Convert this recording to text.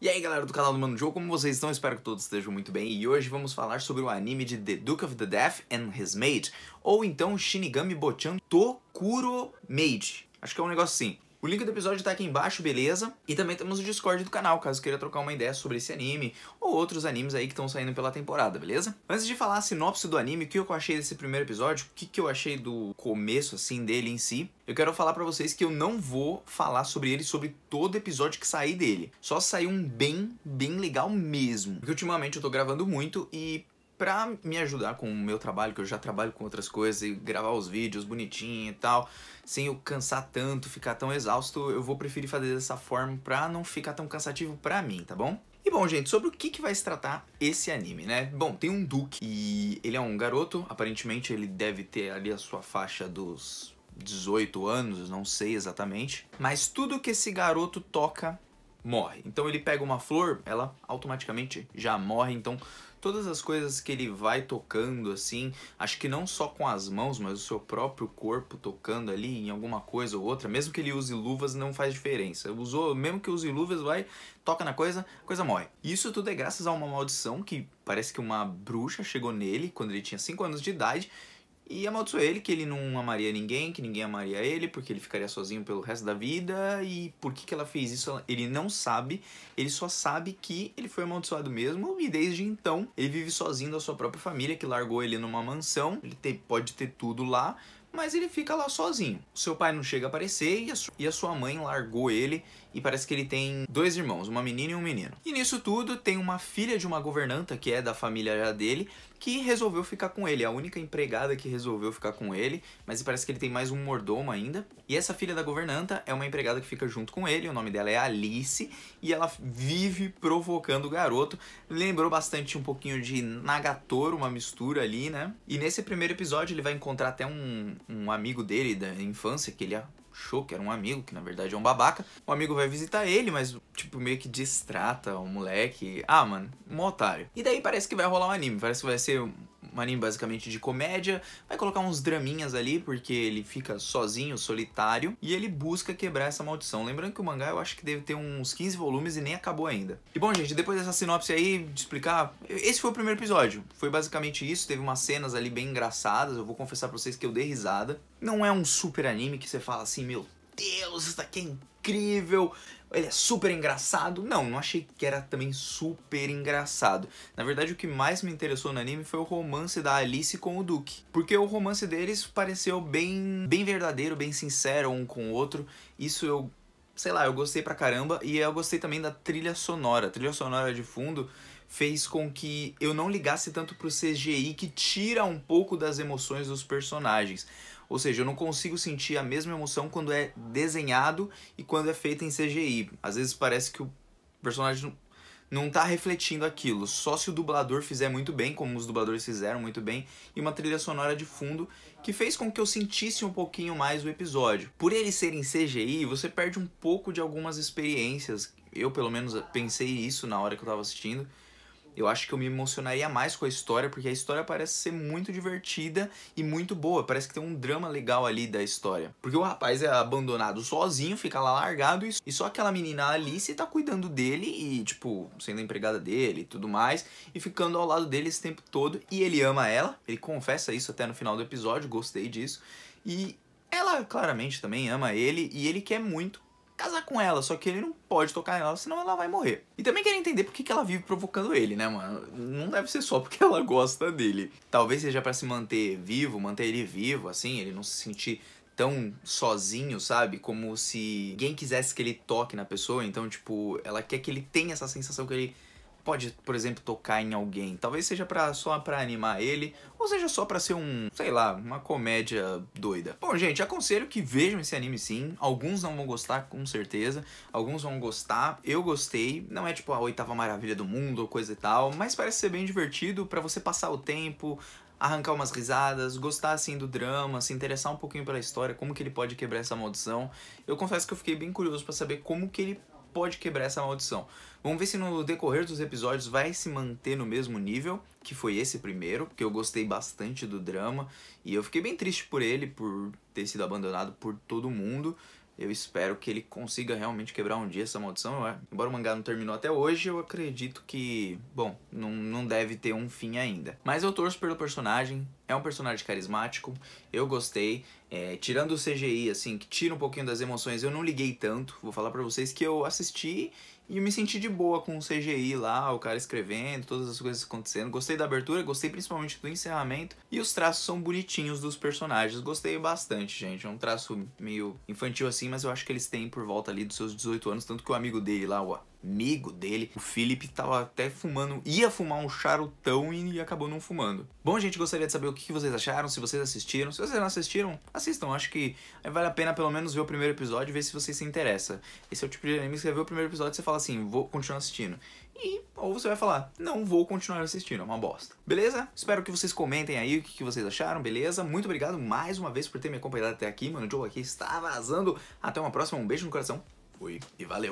E aí galera do canal do Mano Joe, como vocês estão? Espero que todos estejam muito bem e hoje vamos falar sobre o anime de The Duke of the Death and His Maid, ou então Shinigami Bochan Tokuro Maid. Acho que é um negócio assim. O link do episódio tá aqui embaixo, beleza? E também temos o Discord do canal, caso queira trocar uma ideia sobre esse anime ou outros animes aí que estão saindo pela temporada, beleza? Antes de falar a sinopse do anime, o que eu achei desse primeiro episódio, o que, eu achei do começo, assim, dele em si, eu quero falar para vocês que eu não vou falar sobre ele, sobre todo episódio que sair dele. Só saiu um bem, bem legal mesmo. Porque ultimamente eu tô gravando muito e para me ajudar com o meu trabalho, que eu já trabalho com outras coisas, e gravar os vídeos bonitinho e tal, sem eu cansar tanto, ficar tão exausto, eu vou preferir fazer dessa forma pra não ficar tão cansativo pra mim, tá bom? E bom, gente, sobre o que, que vai se tratar esse anime, né? Bom, tem um Duke e ele é um garoto, aparentemente ele deve ter ali a sua faixa dos 18 anos, não sei exatamente, mas tudo que esse garoto toca morre. Então ele pega uma flor, ela automaticamente já morre. Então todas as coisas que ele vai tocando assim, acho que não só com as mãos, mas o seu próprio corpo tocando ali em alguma coisa ou outra, mesmo que ele use luvas não faz diferença. Usou, mesmo que use luvas, vai, toca na coisa, a coisa morre. Isso tudo é graças a uma maldição que parece que uma bruxa chegou nele quando ele tinha 5 anos de idade e amaldiçoou ele que ele não amaria ninguém, que ninguém amaria ele, porque ele ficaria sozinho pelo resto da vida. E por que, que ela fez isso? Ele não sabe, ele só sabe que ele foi amaldiçoado mesmo. E desde então, ele vive sozinho da sua própria família, que largou ele numa mansão. Ele te, pode ter tudo lá, mas ele fica lá sozinho. seu pai não chega a aparecer e a, sua mãe largou ele e parece que ele tem dois irmãos, uma menina e um menino. E nisso tudo tem uma filha de uma governanta que é da família dele que resolveu ficar com ele, é a única empregada que resolveu ficar com ele, mas parece que ele tem mais um mordomo ainda. E essa filha da governanta é uma empregada que fica junto com ele, o nome dela é Alice, e ela vive provocando o garoto. Lembrou bastante um pouquinho de Nagatoro, uma mistura ali, né? E nesse primeiro episódio ele vai encontrar até um, um amigo dele da infância, que ele achou que era um amigo, que na verdade é um babaca. O amigo vai visitar ele, mas, tipo, meio que distrata o moleque. Ah, mano, um otário. E daí parece que vai rolar um anime, parece que vai ser um anime basicamente de comédia, vai colocar uns draminhas ali, porque ele fica sozinho, solitário, e ele busca quebrar essa maldição. Lembrando que o mangá eu acho que deve ter uns 15 volumes e nem acabou ainda. E bom, gente, depois dessa sinopse aí, de explicar, esse foi o primeiro episódio. Foi basicamente isso, teve umas cenas ali bem engraçadas, eu vou confessar pra vocês que eu dei risada. Não é um super anime que você fala assim, meu Deus, isso daqui é incrível, ele é super engraçado. Não, não achei que era também super engraçado. Na verdade, o que mais me interessou no anime foi o romance da Alice com o Duke. Porque o romance deles pareceu bem, bem verdadeiro, bem sincero um com o outro. Isso eu, sei lá, eu gostei pra caramba. E eu gostei também da trilha sonora. A trilha sonora de fundo fez com que eu não ligasse tanto pro CGI que tira um pouco das emoções dos personagens. Ou seja, eu não consigo sentir a mesma emoção quando é desenhado e quando é feito em CGI. Às vezes parece que o personagem não tá refletindo aquilo. Só se o dublador fizer muito bem, como os dubladores fizeram muito bem, e uma trilha sonora de fundo que fez com que eu sentisse um pouquinho mais o episódio. Por ele ser em CGI, você perde um pouco de algumas experiências. Eu, pelo menos, pensei isso na hora que eu tava assistindo eu acho que eu me emocionaria mais com a história, porque a história parece ser muito divertida e muito boa. Parece que tem um drama legal ali da história. Porque o rapaz é abandonado sozinho, fica lá largado e só aquela menina Alice tá cuidando dele e, tipo, sendo empregada dele e tudo mais, e ficando ao lado dele esse tempo todo. E ele ama ela, ele confessa isso até no final do episódio, gostei disso. E ela claramente também ama ele e ele quer muito casar com ela, só que ele não pode tocar nela, senão ela vai morrer. E também quer entender por que, que ela vive provocando ele, né, mano? Não deve ser só porque ela gosta dele. Talvez seja para se manter vivo, manter ele vivo, assim, ele não se sentir tão sozinho, sabe? Como se ninguém quisesse que ele toque na pessoa, então, tipo, ela quer que ele tenha essa sensação que ele pode, por exemplo, tocar em alguém. Talvez seja pra, só para animar ele, ou seja só para ser um, sei lá, uma comédia doida. Bom, gente, aconselho que vejam esse anime sim. Alguns não vão gostar, com certeza. Alguns vão gostar. Eu gostei. Não é tipo a oitava maravilha do mundo ou coisa e tal, mas parece ser bem divertido para você passar o tempo, arrancar umas risadas, gostar assim do drama, se interessar um pouquinho pela história, como que ele pode quebrar essa maldição. Eu confesso que eu fiquei bem curioso para saber como que ele pode quebrar essa maldição. Vamos ver se no decorrer dos episódios vai se manter no mesmo nível, que foi esse primeiro, porque eu gostei bastante do drama e eu fiquei bem triste por ele, por ter sido abandonado por todo mundo. Eu espero que ele consiga realmente quebrar um dia essa maldição. Embora o mangá não terminou até hoje, eu acredito que, bom, não, não deve ter um fim ainda. Mas eu torço pelo personagem, é um personagem carismático, eu gostei. É, tirando o CGI, assim, que tira um pouquinho das emoções, eu não liguei tanto. Vou falar para vocês que eu assisti e me senti de boa com o CGI lá, o cara escrevendo, todas as coisas acontecendo. Gostei da abertura, gostei principalmente do encerramento. E os traços são bonitinhos dos personagens, gostei bastante, gente. É um traço meio infantil assim, mas eu acho que eles têm por volta ali dos seus 18 anos. Tanto que o amigo dele lá, o amigo dele, o Felipe tava até fumando, ia fumar um charutão e acabou não fumando. Bom, gente, gostaria de saber o que vocês acharam, se vocês assistiram. Se vocês não assistiram, assistam. Acho que vale a pena pelo menos ver o primeiro episódio e ver se você se interessa. Esse é o tipo de anime que você vê o primeiro episódio e você fala assim, vou continuar assistindo. E, ou você vai falar, não vou continuar assistindo, é uma bosta. Beleza? Espero que vocês comentem aí o que, que vocês acharam, beleza? Muito obrigado mais uma vez por ter me acompanhado até aqui, mano. O Joe aqui está vazando. Até uma próxima, um beijo no coração. Fui e valeu!